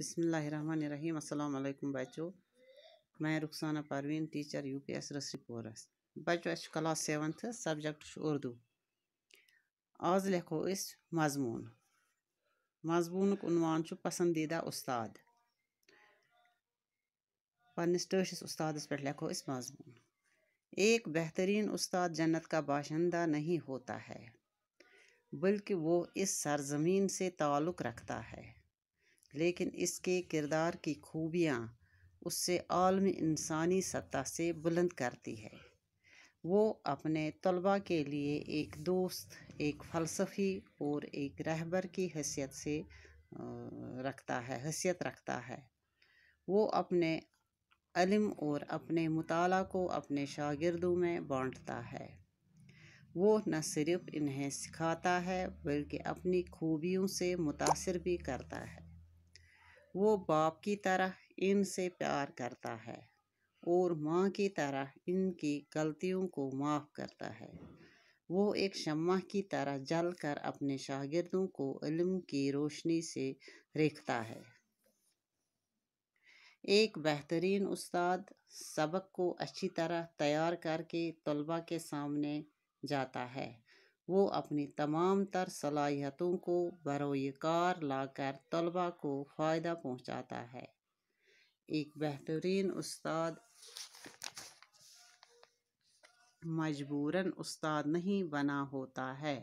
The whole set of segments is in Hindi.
बिसमीम अल्लाम बच्चों मैं Rukhsana Parveen teacher U P S रसरी कोरस बच्चों अस क्लास सेवन्थ सब्जेक्ट उर्दू आज लेखो इस मजमून मजमून उनवान पसंदीदा उस्ताद पन्नस टस उस्ताद पे लेखो इस मजमून एक बेहतरीन उस्ताद जन्नत का बाशिंदा नहीं होता है बल्कि वो इस सरजमीन से ताल्लुक़ रखता है लेकिन इसके किरदार की खूबियाँ उससे आलम इंसानी सतह से बुलंद करती है वो अपने तलबा के लिए एक दोस्त एक फ़लसफ़ी और एक रहबर की हैसियत से रखता है हैसियत रखता है वो अपने अलम और अपने मताल को अपने शागिर्दों में बांटता है वो न सिर्फ इन्हें सिखाता है बल्कि अपनी खूबियों से मुतासर भी करता है वो बाप की तरह इनसे प्यार करता है और माँ की तरह इनकी गलतियों को माफ़ करता है वो एक शम्मा की तरह जल कर अपने शागिर्दों को इल्म की रोशनी से रेखता है एक बेहतरीन उस्ताद सबक को अच्छी तरह तैयार करके तलबा के सामने जाता है वो अपनी तमाम तर सलाहियतों को बरोकार लाकर तलबा को फ़ायदा पहुंचाता है एक बेहतरीन उस्ताद मजबूरन उस्ताद नहीं बना होता है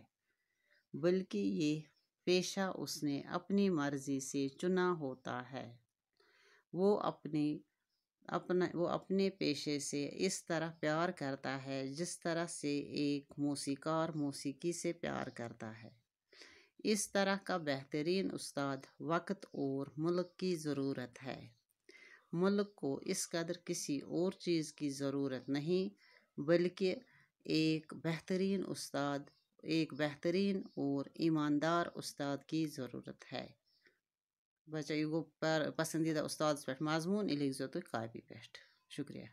बल्कि ये पेशा उसने अपनी मर्ज़ी से चुना होता है वो अपने अपना वो अपने पेशे से इस तरह प्यार करता है जिस तरह से एक मौसीकार मौसीकी से प्यार करता है इस तरह का बेहतरीन उस्ताद वक्त और मुल्क की ज़रूरत है मुल्क को इस कदर किसी और चीज़ की ज़रूरत नहीं बल्कि एक बेहतरीन उस्ताद एक बेहतरीन और ईमानदार उस्ताद की ज़रूरत है بَچہ یہِ گوٚو پَر پَسنٛدیٖدہ اُستادَس پٮ۪ٹھ مضموٗن یہِ لیکھزیو تُہۍ کاپی پٮ۪ٹھ شُکریہ